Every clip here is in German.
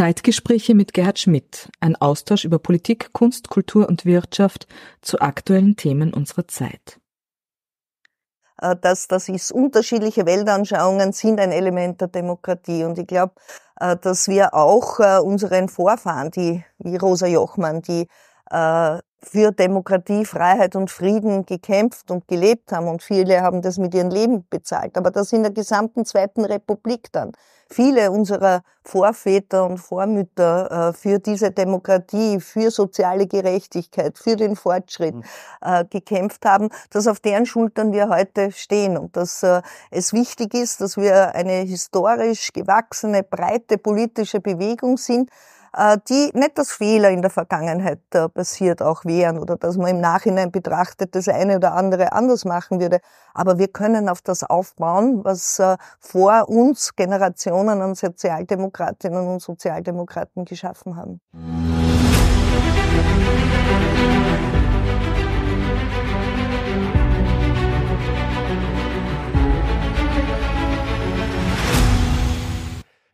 Zeitgespräche mit Gerhard Schmidt, ein Austausch über Politik, Kunst, Kultur und Wirtschaft zu aktuellen Themen unserer Zeit. Äh, dass das ist unterschiedliche Weltanschauungen sind ein Element der Demokratie und ich glaube, äh, dass wir auch äh, unseren Vorfahren, die wie Rosa Jochmann, die für Demokratie, Freiheit und Frieden gekämpft und gelebt haben und viele haben das mit ihrem Leben bezahlt, aber das in der gesamten Zweiten Republik dann. Viele unserer Vorväter und Vormütter äh, für diese Demokratie, für soziale Gerechtigkeit, für den Fortschritt mhm. äh, gekämpft haben, dass auf deren Schultern wir heute stehen und dass äh, es wichtig ist, dass wir eine historisch gewachsene, breite politische Bewegung sind, äh, die nicht, dass Fehler in der Vergangenheit äh, passiert auch wären oder dass man im Nachhinein betrachtet das eine oder andere anders machen würde, aber wir können auf das aufbauen, was äh, vor uns Generationen an Sozialdemokratinnen und Sozialdemokraten geschaffen haben. Musik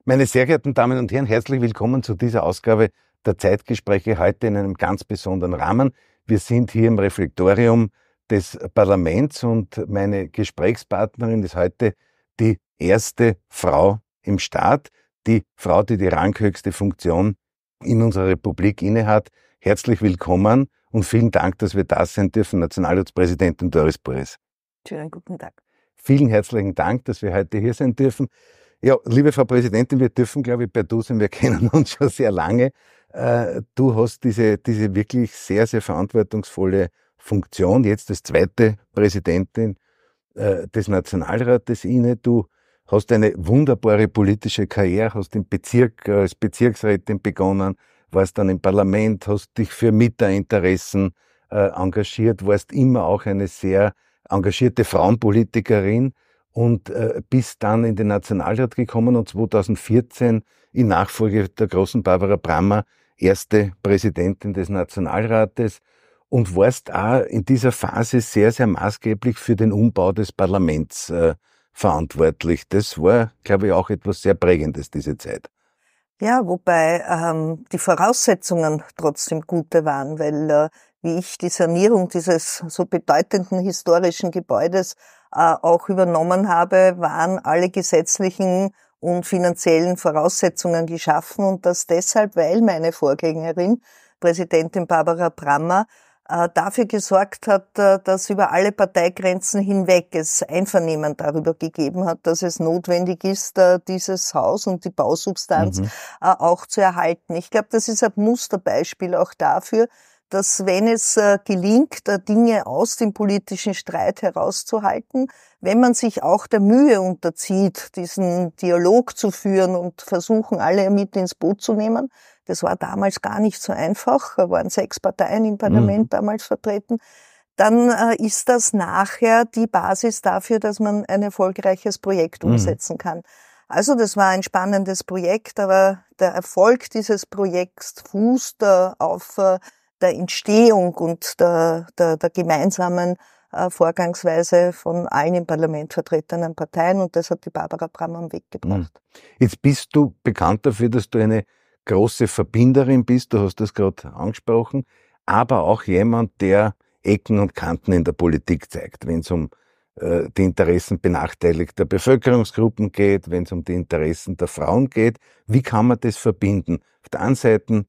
Meine sehr geehrten Damen und Herren, herzlich willkommen zu dieser Ausgabe der Zeitgespräche heute in einem ganz besonderen Rahmen. Wir sind hier im Reflektorium des Parlaments und meine Gesprächspartnerin ist heute die erste Frau im Staat, die Frau, die die ranghöchste Funktion in unserer Republik innehat. Herzlich willkommen und vielen Dank, dass wir da sein dürfen, Nationalratspräsidentin Doris Burris. Schönen guten Tag. Vielen herzlichen Dank, dass wir heute hier sein dürfen. Ja, liebe Frau Präsidentin, wir dürfen, glaube ich, bei Du sein, wir kennen uns schon sehr lange. Äh, du hast diese, diese wirklich sehr, sehr verantwortungsvolle Funktion, jetzt als zweite Präsidentin äh, des Nationalrates inne. Du hast eine wunderbare politische Karriere, hast im Bezirk äh, als Bezirksrätin begonnen, warst dann im Parlament, hast dich für Mieterinteressen engagiert, warst immer auch eine sehr engagierte Frauenpolitikerin und äh, bis dann in den Nationalrat gekommen und 2014 in Nachfolge der großen Barbara Brammer erste Präsidentin des Nationalrates und warst auch in dieser Phase sehr, sehr maßgeblich für den Umbau des Parlaments äh, verantwortlich. Das war, glaube ich, auch etwas sehr Prägendes, diese Zeit. Ja, wobei ähm, die Voraussetzungen trotzdem gute waren, weil äh, wie ich die Sanierung dieses so bedeutenden historischen Gebäudes äh, auch übernommen habe, waren alle gesetzlichen und finanziellen Voraussetzungen geschaffen und das deshalb, weil meine Vorgängerin, Präsidentin Barbara Brammer, äh, dafür gesorgt hat, äh, dass über alle Parteigrenzen hinweg es Einvernehmen darüber gegeben hat, dass es notwendig ist, dieses Haus und die Bausubstanz mhm. auch zu erhalten. Ich glaube, das ist ein Musterbeispiel auch dafür, dass wenn es äh, gelingt, Dinge aus dem politischen Streit herauszuhalten, wenn man sich auch der Mühe unterzieht, diesen Dialog zu führen und versuchen, alle mit ins Boot zu nehmen, das war damals gar nicht so einfach, da waren sechs Parteien im Parlament mhm. damals vertreten, dann äh, ist das nachher die Basis dafür, dass man ein erfolgreiches Projekt mhm. umsetzen kann. Also das war ein spannendes Projekt, aber der Erfolg dieses Projekts fußt äh, auf der Entstehung und der, der, der gemeinsamen äh, Vorgangsweise von allen im Parlament vertretenen Parteien und das hat die Barbara Bram am Weg hm. gebracht. Jetzt bist du bekannt dafür, dass du eine große Verbinderin bist, du hast das gerade angesprochen, aber auch jemand, der Ecken und Kanten in der Politik zeigt, wenn es um äh, die Interessen benachteiligter Bevölkerungsgruppen geht, wenn es um die Interessen der Frauen geht. Wie kann man das verbinden? Auf der einen Seite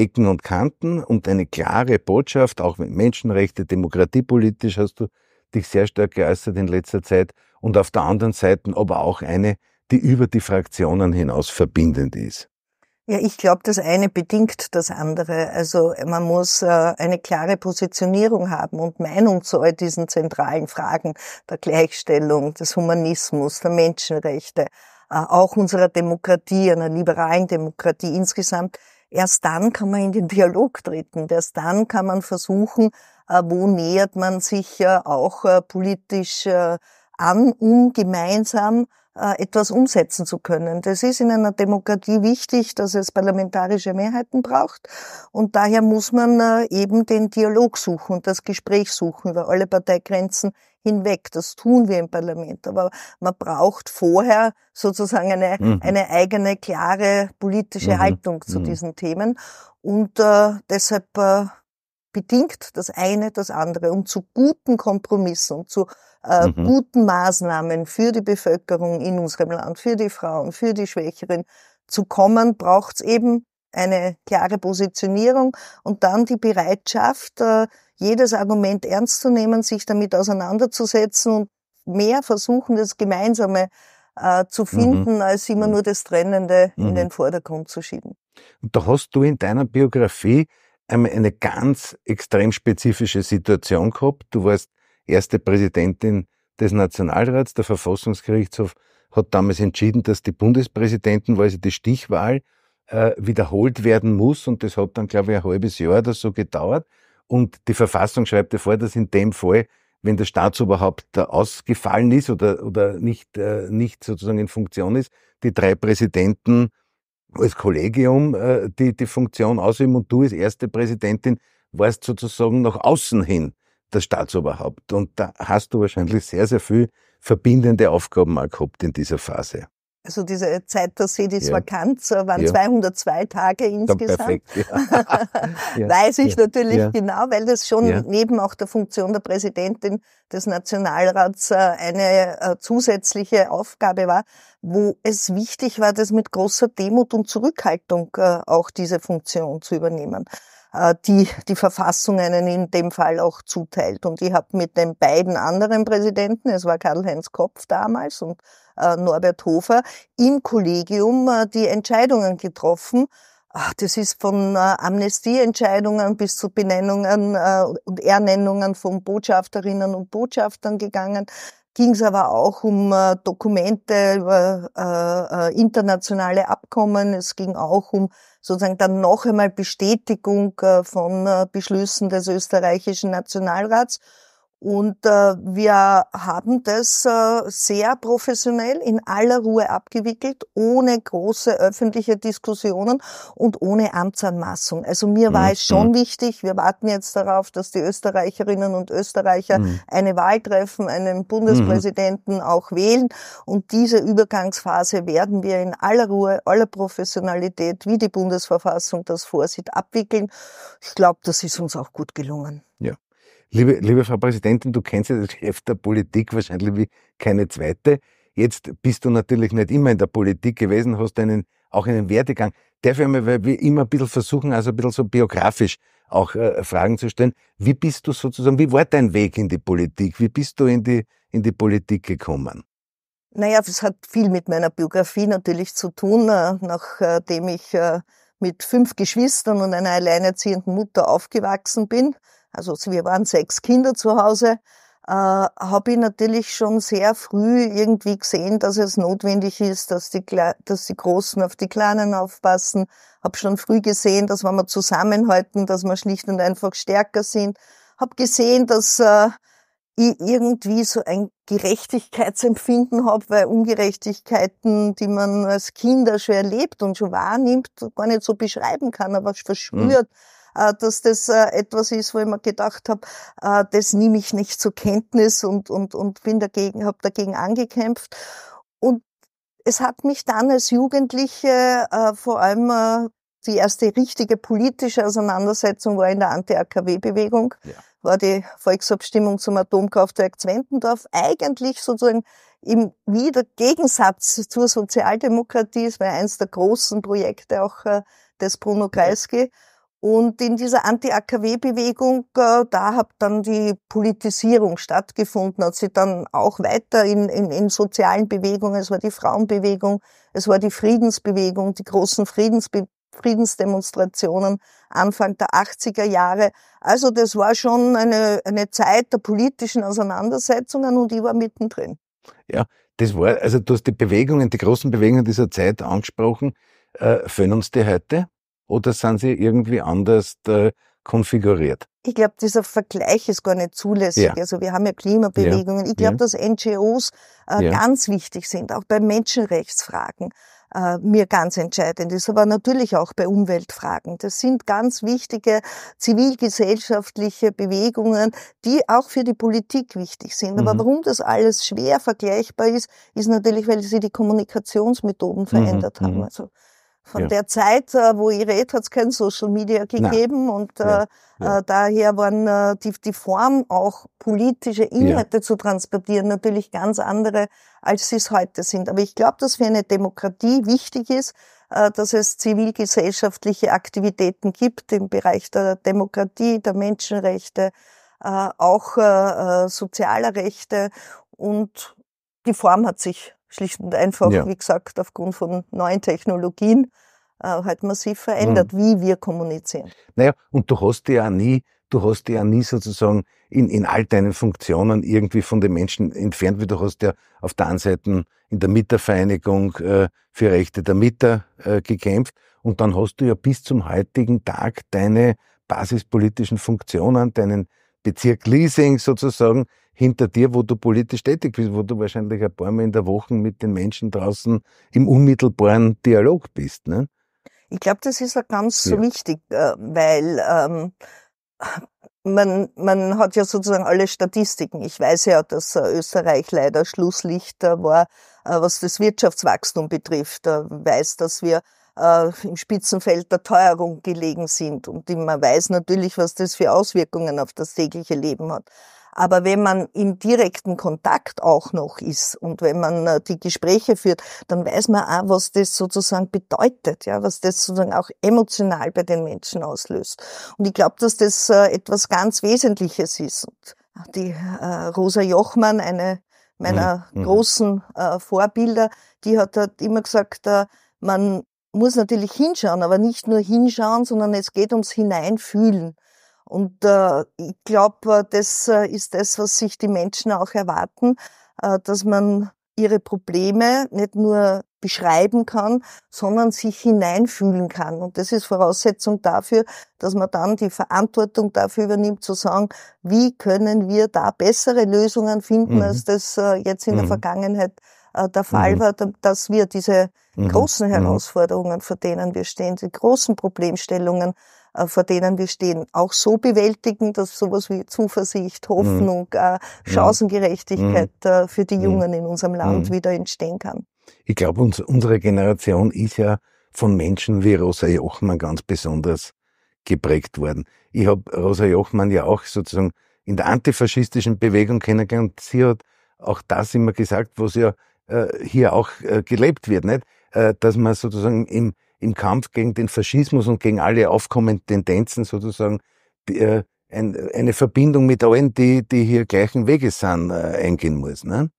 Ecken und Kanten und eine klare Botschaft, auch mit Menschenrechte, demokratiepolitisch hast du dich sehr stark geäußert in letzter Zeit und auf der anderen Seite aber auch eine, die über die Fraktionen hinaus verbindend ist. Ja, ich glaube, das eine bedingt das andere. Also man muss äh, eine klare Positionierung haben und Meinung zu all diesen zentralen Fragen der Gleichstellung, des Humanismus, der Menschenrechte, äh, auch unserer Demokratie, einer liberalen Demokratie insgesamt Erst dann kann man in den Dialog treten. Erst dann kann man versuchen, äh, wo nähert man sich äh, auch äh, politisch an, um gemeinsam äh, etwas umsetzen zu können. Das ist in einer Demokratie wichtig, dass es parlamentarische Mehrheiten braucht. Und daher muss man äh, eben den Dialog suchen und das Gespräch suchen über alle Parteigrenzen hinweg. Das tun wir im Parlament. Aber man braucht vorher sozusagen eine, mhm. eine eigene, klare politische mhm. Haltung zu mhm. diesen Themen. Und äh, deshalb äh, bedingt das eine das andere. Und zu guten Kompromissen und zu äh, mhm. guten Maßnahmen für die Bevölkerung in unserem Land, für die Frauen, für die Schwächeren zu kommen, braucht es eben eine klare Positionierung und dann die Bereitschaft, äh, jedes Argument ernst zu nehmen, sich damit auseinanderzusetzen und mehr versuchen, das Gemeinsame äh, zu mhm. finden, mhm. als immer mhm. nur das Trennende mhm. in den Vordergrund zu schieben. Und da hast du in deiner Biografie einmal eine ganz extrem spezifische Situation gehabt. Du warst erste Präsidentin des Nationalrats. Der Verfassungsgerichtshof hat damals entschieden, dass die Bundespräsidentenwahl, also die Stichwahl, äh, wiederholt werden muss. Und das hat dann, glaube ich, ein halbes Jahr oder so gedauert. Und die Verfassung schreibt ja vor, dass in dem Fall, wenn der Staatsoberhaupt ausgefallen ist oder, oder nicht, äh, nicht sozusagen in Funktion ist, die drei Präsidenten als Kollegium äh, die, die Funktion ausüben und du als erste Präsidentin warst sozusagen nach außen hin das Staatsoberhaupt. Und da hast du wahrscheinlich sehr, sehr viel verbindende Aufgaben auch gehabt in dieser Phase. Also diese Zeit der Sedis-Vakanz ja. Äh, waren ja. 202 Tage insgesamt. Perfekt, ja. Weiß ich natürlich genau, weil das schon neben auch der Funktion der Präsidentin des Nationalrats äh, eine äh, zusätzliche Aufgabe war, wo es wichtig war, das mit großer Demut und Zurückhaltung auch diese Funktion zu übernehmen. Äh, die die Verfassung einen in dem Fall auch zuteilt. Und ich habe mit den beiden anderen Präsidenten, es war Karl-Heinz Kopf damals und äh, Norbert Hofer, im Kollegium äh, die Entscheidungen getroffen, Ach, das ist von Amnestieentscheidungen bis zu Benennungen und Ernennungen von Botschafterinnen und Botschaftern gegangen ging es aber auch um äh, Dokumente über äh, äh, internationale Abkommen. Es ging auch um sozusagen dann noch einmal Bestätigung äh, von äh, Beschlüssen des österreichischen Nationalrats. Und äh, wir haben das äh, sehr professionell in aller Ruhe abgewickelt, ohne große öffentliche Diskussionen und ohne Amtsanmaßung. Also mir war mhm. es schon wichtig, wir warten jetzt darauf, dass die Österreicherinnen und Österreicher mhm. eine Wahl treffen, einen Bundespräsidenten mhm. auch wählen. Und diese Übergangsphase werden wir in aller Ruhe, aller Professionalität, wie die Bundesverfassung das vorsieht, abwickeln. Ich glaube, das ist uns auch gut gelungen. Ja. Liebe, liebe Frau Präsidentin, du kennst ja das Geschäft der Politik wahrscheinlich wie keine zweite. Jetzt bist du natürlich nicht immer in der Politik gewesen, hast einen, auch einen Werdegang. Darf ich einmal, weil wir immer ein bisschen versuchen, also ein bisschen so biografisch auch äh, Fragen zu stellen. Wie bist du sozusagen, wie war dein Weg in die Politik? Wie bist du in die, in die Politik gekommen? Naja, es hat viel mit meiner Biografie natürlich zu tun, äh, nachdem ich äh, mit fünf Geschwistern und einer alleinerziehenden Mutter aufgewachsen bin, also wir waren sechs Kinder zu Hause, äh, habe ich natürlich schon sehr früh irgendwie gesehen, dass es notwendig ist, dass die, Kle dass die Großen auf die Kleinen aufpassen. Habe schon früh gesehen, dass wenn wir zusammenhalten, dass wir schlicht und einfach stärker sind. Habe gesehen, dass äh, ich irgendwie so ein Gerechtigkeitsempfinden habe, weil Ungerechtigkeiten, die man als Kinder schon erlebt und schon wahrnimmt, gar nicht so beschreiben kann, aber hm. verspürt. Mhm äh, dass das äh, etwas ist, wo ich mir gedacht habe, äh, das nehme ich nicht zur Kenntnis und, und, und bin dagegen, habe dagegen angekämpft. Und es hat mich dann als Jugendliche vor allem die erste richtige politische Auseinandersetzung war in der Anti-AKW-Bewegung, ja. war die Volksabstimmung zum Atomkraftwerk Zwentendorf. Eigentlich sozusagen im wieder Gegensatz zur Sozialdemokratie, es war eins der großen Projekte auch äh, des Bruno Kreisky. Ja. Und in dieser Anti-AKW-Bewegung, äh, da hat dann die Politisierung stattgefunden, hat sie dann auch weiter in, in, in sozialen Bewegungen, es war die Frauenbewegung, es war die Friedensbewegung, die großen Friedensbe Friedensdemonstrationen Anfang der 80er Jahre. Also das war schon eine, eine Zeit der politischen Auseinandersetzungen und ich war mittendrin. Ja, das war, also du hast die Bewegungen, die großen Bewegungen dieser Zeit angesprochen. Äh, fühlen uns die heute? oder sind sie irgendwie anders äh, konfiguriert? Ich glaube, dieser Vergleich ist gar nicht zulässig. Ja. Also wir haben ja Klimabewegungen. Ja. Ich glaube, ja. dass NGOs äh, ganz wichtig sind, auch bei Menschenrechtsfragen äh, mir ganz entscheidend ist, aber natürlich auch bei Umweltfragen. Das sind ganz wichtige zivilgesellschaftliche Bewegungen, die auch für die Politik wichtig sind. Aber mhm. warum das alles schwer vergleichbar ist, ist natürlich, weil sie die Kommunikationsmethoden mhm, verändert mhm. haben. Also von ja. der Zeit, äh, wo ihr redet, hat es kein Social Media gegeben Nein. und äh, ja. Äh, daher waren äh, die, die Form auch politische Inhalte zu transportieren natürlich ganz andere, als sie es heute sind. Aber ich glaube, dass für eine Demokratie wichtig ist, äh, dass es zivilgesellschaftliche Aktivitäten gibt im Bereich der Demokratie, der Menschenrechte, äh, auch sozialer Rechte und die Form hat sich schlicht und einfach, ja. wie gesagt, aufgrund von neuen Technologien äh, halt massiv verändert, mhm. wie wir kommunizieren. Naja, und du hast ja nie, du hast ja nie sozusagen in, in all deinen Funktionen irgendwie von den Menschen entfernt, wie du hast ja auf der einen Seite in der Mietervereinigung äh, für Rechte der Mieter äh, gekämpft und dann hast du ja bis zum heutigen Tag deine basispolitischen Funktionen, deinen Bezirk Leasing sozusagen, hinter dir, wo du politisch tätig bist, wo du wahrscheinlich ein paar Mal in der Woche mit den Menschen draußen im unmittelbaren Dialog bist. Ne? Ich glaube, das ist auch ganz ja. wichtig, äh, weil ähm, man, man hat ja sozusagen alle Statistiken. Ich weiß ja, dass äh, Österreich leider Schlusslichter war, äh, was das Wirtschaftswachstum betrifft. Ich weiß, dass wir äh, im Spitzenfeld der Teuerung gelegen sind. Und man weiß natürlich, was das für Auswirkungen auf das tägliche Leben hat. Aber wenn man im direkten Kontakt auch noch ist und wenn man äh, die Gespräche führt, dann weiß man auch, was das sozusagen bedeutet, ja, was das sozusagen auch emotional bei den Menschen auslöst. Und ich glaube, dass das äh, etwas ganz Wesentliches ist. Und die Rosa Jochmann, eine meiner mhm. mhm. großen Vorbilder, die hat, hat immer gesagt, man muss natürlich hinschauen, aber nicht nur hinschauen, sondern es geht ums Hineinfühlen. Und äh, ich glaube, äh, das äh, ist das, was sich die Menschen auch erwarten, äh, dass man ihre Probleme nicht nur beschreiben kann, sondern sich hineinfühlen kann. Und das ist Voraussetzung dafür, dass man dann die Verantwortung dafür übernimmt, zu sagen, wie können wir da bessere Lösungen finden, mhm. als das äh, jetzt in mhm. der Vergangenheit äh, der Fall mhm. war, dass wir diese mhm. großen mhm. Herausforderungen, vor denen wir stehen, die großen Problemstellungen, äh, vor denen wir stehen, auch so bewältigen, dass sowas wie Zuversicht, mhm. Hoffnung, mhm. Chancengerechtigkeit mhm. für die mhm. Jungen in unserem Land mhm. wieder entstehen kann. Ich glaube, uns, unsere Generation ist ja von Menschen wie Rosa Jochmann ganz besonders geprägt worden. Ich habe Rosa Jochmann ja auch sozusagen in der antifaschistischen Bewegung kennengelernt. Sie hat auch das immer gesagt, was ja äh, hier auch äh, gelebt wird, nicht? Äh, dass man sozusagen im, im Kampf gegen den Faschismus und gegen alle aufkommenden Tendenzen sozusagen die, ein, eine Verbindung mit allen, die, die hier gleichen Weges sind, eingehen muss. Ne?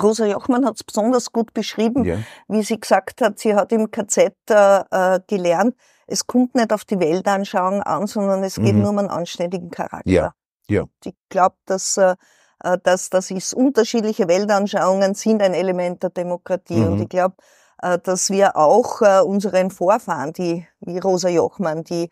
Rosa Jochmann hat es besonders gut beschrieben, ja. wie sie gesagt hat, sie hat im KZ äh, gelernt, es kommt nicht auf die Weltanschauung an, sondern es geht mhm. nur um einen anständigen Charakter. Ja. Ja. Ich glaube, dass äh, äh, dass das ist unterschiedliche Weltanschauungen sind ein Element der Demokratie. Mhm. Und ich glaube, äh, dass wir auch äh, unseren Vorfahren, die wie Rosa Jochmann, die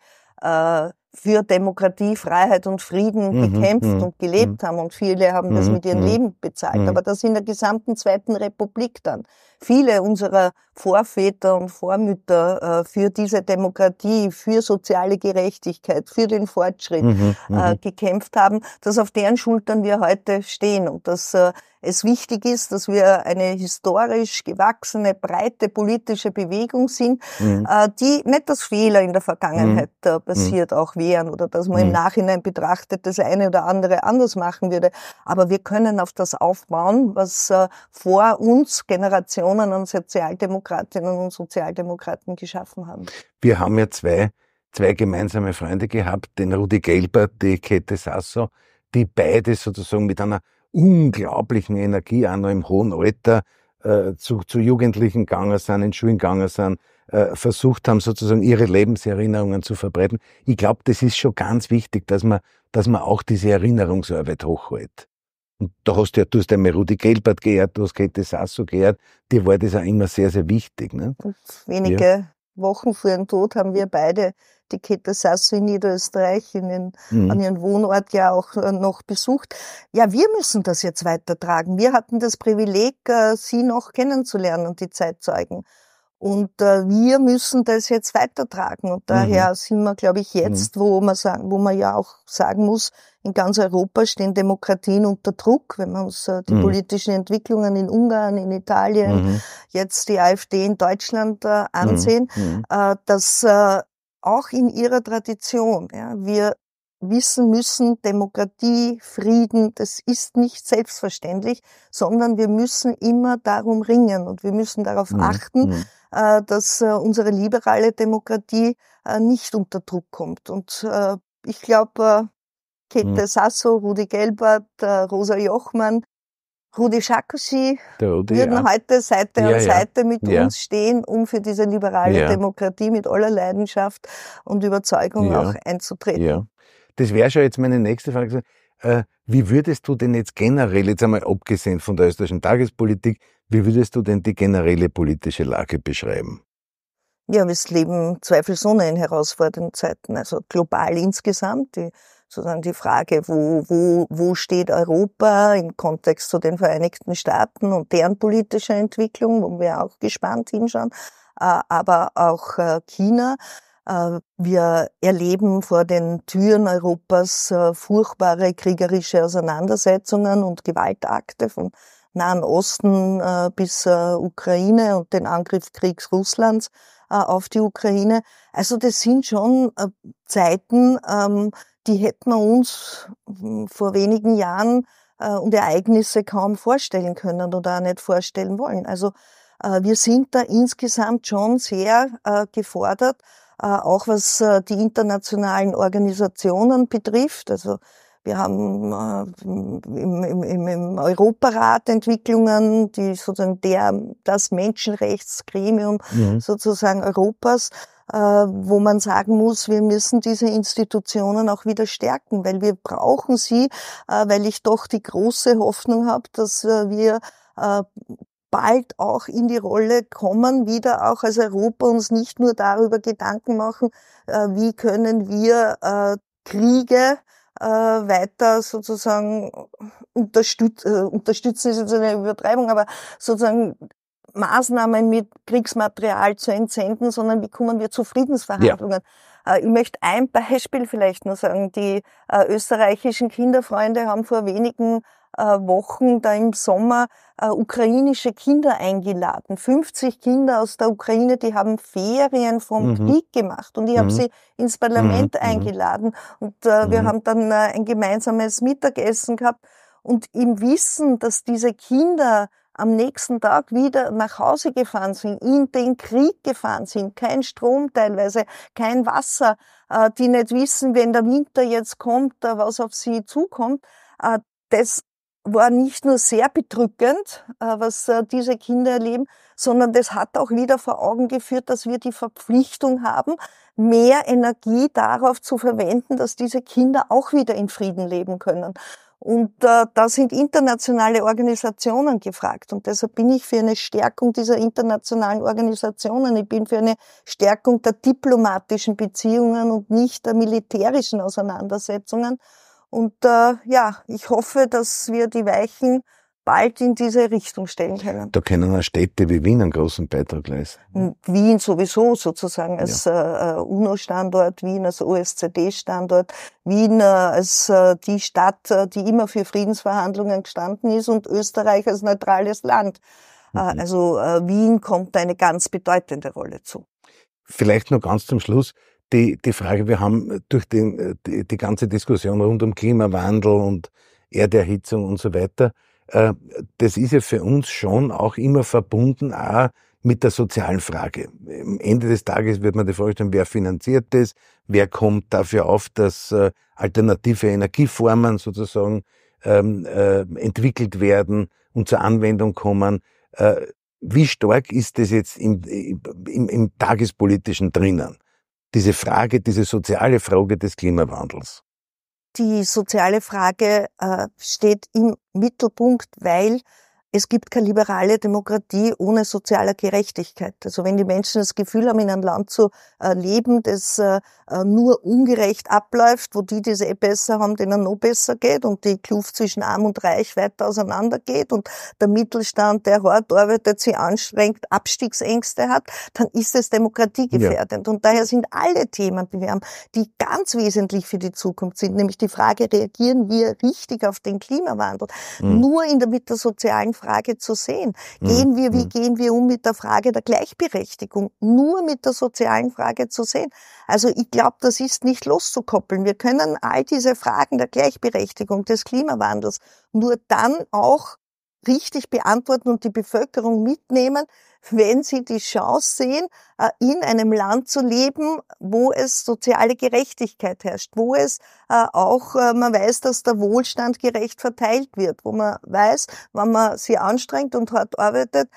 für Demokratie, Freiheit und Frieden mhm. gekämpft mhm. und mhm. gelebt haben und viele haben das mhm, mit ihrem mhm. Leben bezahlt. Aber das in der gesamten Zweiten Republik dann viele unserer Vorväter und Vormütter äh, für diese Demokratie, für soziale Gerechtigkeit, für den Fortschritt mhm, äh, mhm. gekämpft haben, dass auf deren Schultern wir heute stehen und dass äh, es wichtig ist, dass wir eine historisch gewachsene, breite politische Bewegung sind, mhm. Äh, die nicht das Fehler in der Vergangenheit mhm. Äh, passiert mhm. auch wären oder dass man im mhm. Nachhinein betrachtet das eine oder andere anders machen würde. Aber wir können auf das aufbauen, was äh, vor uns Generationen Millionen an Sozialdemokratinnen und Sozialdemokraten geschaffen haben. Wir haben ja zwei, zwei gemeinsame Freunde gehabt, den Rudi Gelbert, die Käthe Sasso, die beide sozusagen mit einer unglaublichen Energie, auch noch im hohen Alter, äh, zu, zu Jugendlichen gegangen sind, in Schulen gegangen sind, äh, versucht haben, sozusagen ihre Lebenserinnerungen zu verbreiten. Ich glaube, das ist schon ganz wichtig, dass man, dass man auch diese Erinnerungsarbeit hochhält. Und da hast du ja, du hast einmal Rudi Gelbert geehrt, du hast Käthe Sasso geehrt. Dir war das auch immer sehr, sehr wichtig. Ne? Und wenige ja. Wochen vor ihrem Tod haben wir beide die Käthe Sasso in Niederösterreich in den, mhm. an ihren Wohnort ja auch äh, noch besucht. Ja, wir müssen das jetzt weitertragen. Wir hatten das Privileg, äh, sie noch kennenzulernen und die Zeitzeugen. Und äh, wir müssen das jetzt weitertragen. Und daher mhm. sind wir, glaube ich, mhm. jetzt, mhm. wo man sagen, wo man ja auch sagen muss, in ganz Europa stehen Demokratien unter Druck, wenn man uns äh, die mhm. politischen Entwicklungen in Ungarn, in Italien, mhm. jetzt die AfD in Deutschland äh, mhm. ansehen, äh, dass äh, auch in ihrer Tradition, ja, wir wissen müssen, Demokratie, Frieden, das ist nicht selbstverständlich, sondern wir müssen immer darum ringen und wir müssen darauf achten, äh, dass äh, unsere liberale Demokratie äh, nicht unter Druck kommt. Und ich glaube, Käthe mhm. Sasso, Rudi Gelbert, Rosa Jochmann, Rudi Schakoschi würden ja. heute Seite ja, an Seite ja. mit uns stehen, um für diese liberale Demokratie mit aller Leidenschaft und Überzeugung auch einzutreten. Ja. Das wäre schon jetzt meine nächste Frage. Äh, wie würdest du denn jetzt generell, jetzt einmal abgesehen von der österreichischen Tagespolitik, wie würdest du denn die generelle politische Lage beschreiben? Ja, wir leben zweifelsohne in herausfordernden Zeiten, also global insgesamt. Die, sozusagen die Frage, wo, wo, wo steht Europa im Kontext zu den Vereinigten Staaten und deren politischer Entwicklung, wo wir auch gespannt hinschauen, äh, aber auch äh, China. Äh, wir erleben vor den Türen Europas äh, furchtbare kriegerische Auseinandersetzungen und Gewaltakte vom Nahen Osten äh, bis Ukraine und den Angriff Kriegs Russlands auf die Ukraine. Also das sind schon Zeiten, ähm, die hätten wir uns hm, vor wenigen Jahren und Ereignisse kaum vorstellen können oder auch nicht vorstellen wollen. Also wir sind da insgesamt schon sehr gefordert, äh, auch was äh, die internationalen Organisationen betrifft. Also wir haben äh, im, im, im, Europarat Entwicklungen, die sozusagen der, das Menschenrechtsgremium ja. Mhm. sozusagen Europas, wo man sagen muss, wir müssen diese Institutionen auch wieder stärken, weil wir brauchen sie, weil ich doch die große Hoffnung habe, dass wir bald auch in die Rolle kommen, wieder auch als Europa uns nicht nur darüber Gedanken machen, äh, wie können wir äh, Kriege äh, weiter sozusagen unterstütz unterstützen, ist jetzt eine Übertreibung, aber sozusagen Maßnahmen mit Kriegsmaterial zu entsenden, sondern wie kommen wir zu Friedensverhandlungen. Ja. Ich möchte ein Beispiel vielleicht nur sagen. Die österreichischen Kinderfreunde haben vor wenigen äh, Wochen da im Sommer äh, ukrainische Kinder eingeladen. 50 Kinder aus der Ukraine, die haben Ferien vom mhm. Krieg gemacht und ich mhm. habe sie ins mhm. Parlament mhm. eingeladen und äh, wir mhm. haben dann äh, ein gemeinsames Mittagessen gehabt und im Wissen, dass diese Kinder am nächsten Tag wieder nach Hause gefahren sind, in den Krieg gefahren sind, kein Strom teilweise, kein Wasser, äh, die nicht wissen, wenn der Winter jetzt kommt, äh, was auf sie zukommt. äh, Das war nicht nur sehr bedrückend, äh, was äh, diese Kinder erleben, sondern das hat auch wieder vor Augen geführt, dass wir die Verpflichtung haben, mehr Energie darauf zu verwenden, dass diese Kinder auch wieder in Frieden leben können. Und äh, da sind internationale Organisationen gefragt. Und deshalb bin ich für eine Stärkung dieser internationalen Organisationen. Ich bin für eine Stärkung der diplomatischen Beziehungen und nicht der militärischen Auseinandersetzungen. Und äh, ja, ich hoffe, dass wir die Weichen bald in diese Richtung stellen können. Da können auch Städte wie Wien einen großen Beitrag leisten. Ne? Hm, Wien sowieso sozusagen als ja. äh, äh UNO-Standort, Wien als OSZE-Standort, Wien äh, als äh, die Stadt, äh, die immer für Friedensverhandlungen gestanden ist und Österreich als neutrales Land. Äh, mhm. also Wien kommt eine ganz bedeutende Rolle zu. Vielleicht noch ganz zum Schluss die, die Frage, wir haben durch den, äh, die, die ganze Diskussion rund um Klimawandel und Erderhitzung und so weiter, äh, das ist ja für uns schon auch immer verbunden auch mit der sozialen Frage. Am Ende des Tages wird man die Frage stellen, wer finanziert das, wer kommt dafür auf, dass äh, alternative Energieformen sozusagen ähm, äh, entwickelt werden und zur Anwendung kommen. Äh, wie stark ist das jetzt im, im, im Tagespolitischen drinnen? diese Frage, diese soziale Frage des Klimawandels? Die soziale Frage äh, steht im Mittelpunkt, weil es gibt keine liberale Demokratie ohne soziale Gerechtigkeit. Also wenn die Menschen das Gefühl haben, in einem Land zu äh, leben, das äh, äh, nur ungerecht abläuft, wo die, die es eh besser haben, denen noch besser geht und die Kluft zwischen Arm und Reich weiter auseinander geht und der Mittelstand, der hart arbeitet, sich anstrengt, Abstiegsängste hat, dann ist es demokratiegefährdend. Ja. Und daher sind alle Themen, die wir haben, die ganz wesentlich für die Zukunft sind, nämlich die Frage, reagieren wir richtig auf den Klimawandel? Mhm. Nur in der, mit der sozialen Frage zu sehen. Mhm. Gehen wir, wie mhm. gehen wir um mit der Frage der Gleichberechtigung? Nur mit der sozialen Frage zu sehen. Also ich glaube, das ist nicht loszukoppeln. Wir können all diese Fragen der Gleichberechtigung, des Klimawandels nur dann auch richtig beantworten und die Bevölkerung mitnehmen, wenn sie die Chance sehen, äh, in einem Land zu leben, wo es soziale Gerechtigkeit herrscht, wo es äh, auch, äh, man weiß, dass der Wohlstand gerecht verteilt wird, wo man weiß, wenn man sie anstrengt und hart arbeitet,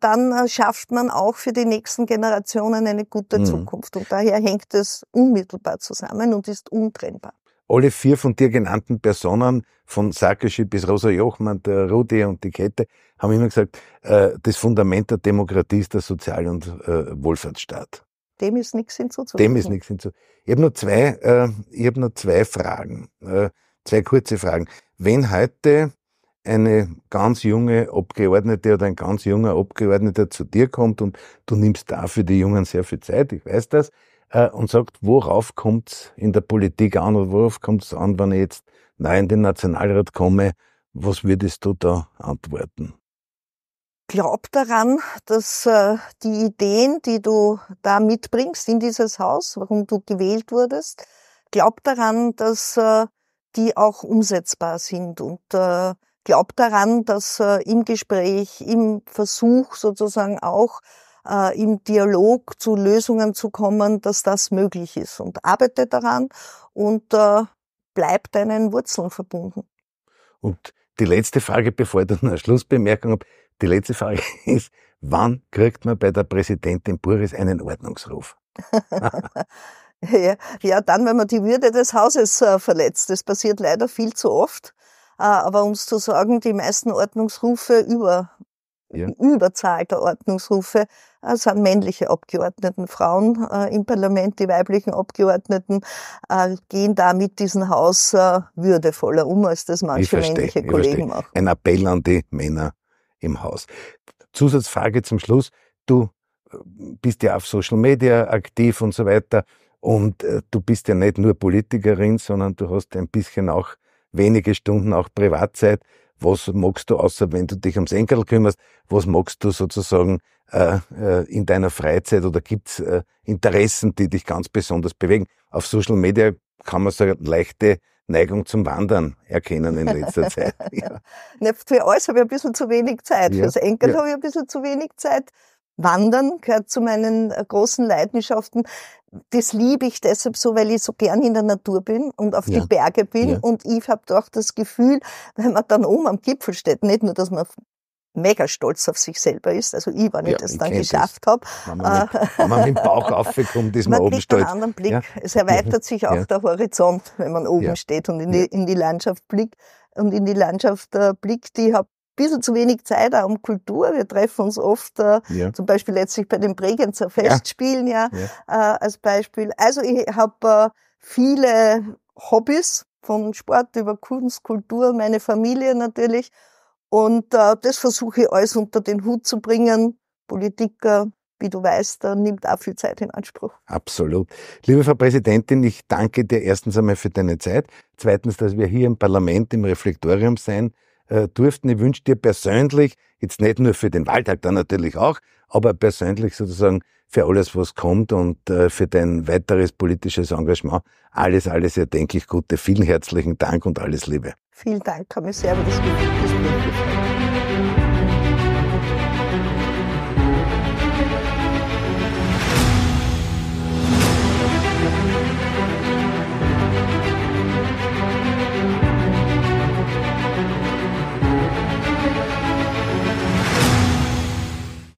dann schafft man auch für die nächsten Generationen eine gute mhm. Zukunft. Und daher hängt es unmittelbar zusammen und ist untrennbar alle vier von dir genannten Personen, von Sarkozy bis Rosa Jochmann, der Rudi und die Kette, haben immer gesagt, äh, das Fundament der Demokratie ist der Sozial- und äh, Wohlfahrtsstaat. Dem ist nichts hinzuzufügen. Dem ist nichts hinzuzufügen. Ich habe nur zwei, äh, hab nur zwei Fragen, äh, zwei kurze Fragen. Wenn heute eine ganz junge Abgeordnete oder ein ganz junger Abgeordneter zu dir kommt und du nimmst dafür die Jungen sehr viel Zeit, ich weiß das, äh, und sagt, worauf kommt's in der Politik an oder worauf kommt's an, wenn ich jetzt nein in den Nationalrat komme, was würdest du da antworten? Glaub daran, dass äh, die Ideen, die du da mitbringst in dieses Haus, warum du gewählt wurdest, glaub daran, dass äh, die auch umsetzbar sind und äh, glaub daran, dass äh, im Gespräch, im Versuch sozusagen auch äh, im Dialog zu Lösungen zu kommen, dass das möglich ist und arbeite daran und äh, bleib deinen Wurzeln verbunden. Und die letzte Frage, bevor ich dann eine Schlussbemerkung habe, die letzte Frage ist, wann kriegt man bei der Präsidentin Buris einen Ordnungsruf? ja, ja, dann, wenn man die Würde des Hauses äh, verletzt. Das passiert leider viel zu oft. Äh, aber um es zu sagen, die meisten Ordnungsrufe über ja. Überzahl der Ordnungsrufe. Es äh, sind männliche Abgeordneten, Frauen äh, im Parlament, die weiblichen Abgeordneten äh, gehen da mit diesem Haus äh, würdevoller um, als das manche verstehe, männliche Kollegen machen. Ein Appell an die Männer im Haus. Zusatzfrage zum Schluss. Du äh, bist ja auf Social Media aktiv und so weiter. Und äh, du bist ja nicht nur Politikerin, sondern du hast ein bisschen auch wenige Stunden auch Privatzeit was magst du, außer wenn du dich ums Enkel kümmerst, was magst du sozusagen äh, äh in deiner Freizeit oder gibt es äh, Interessen, die dich ganz besonders bewegen? Auf Social Media kann man so eine leichte Neigung zum Wandern erkennen in letzter Zeit. Ja. Na, für alles habe ich ein bisschen zu wenig Zeit. Ja. Fürs Enkel ja. habe ich ein bisschen zu wenig Zeit. Wandern gehört zu meinen äh, großen Leidenschaften. Das liebe ich deshalb so, weil ich so gern in der Natur bin und auf ja. die Berge bin. Ja. Und ich habe doch das Gefühl, wenn man dann oben am Gipfel steht, nicht nur, dass man mega stolz auf sich selber ist. Also ich, wenn ja, ich das dann geschafft habe. Wenn, man mit, äh, wenn man mit dem Bauch aufgekommt, ist man, man oben stolz. Man einen anderen Blick. Ja. Es erweitert sich auch ja. der Horizont, wenn man oben steht und in die, in die Landschaft blickt und in die Landschaft äh, blickt. Ich habe bisschen zu wenig Zeit auch um Kultur. Wir treffen uns oft, äh, ja. zum Beispiel letztlich bei den Bregenzer Festspielen, ja, ja. Äh, als Beispiel. Also ich habe äh, viele Hobbys, von Sport über Kunst, Kultur, meine Familie natürlich. Und äh, das versuche ich alles unter den Hut zu bringen. Politiker, wie du weißt, äh, nimmt auch viel Zeit in Anspruch. Absolut. Liebe Frau Präsidentin, ich danke dir erstens einmal für deine Zeit. Zweitens, dass wir hier im Parlament, im Reflektorium sein äh, durften. Ich wünsche dir persönlich, jetzt nicht nur für den Waldtag halt dann natürlich auch, aber persönlich sozusagen für alles, was kommt und äh, für dein weiteres politisches Engagement. Alles, alles denke ich, Gute. Vielen herzlichen Dank und alles Liebe. Vielen Dank, Kommissar, aber das Gespräch gefallen.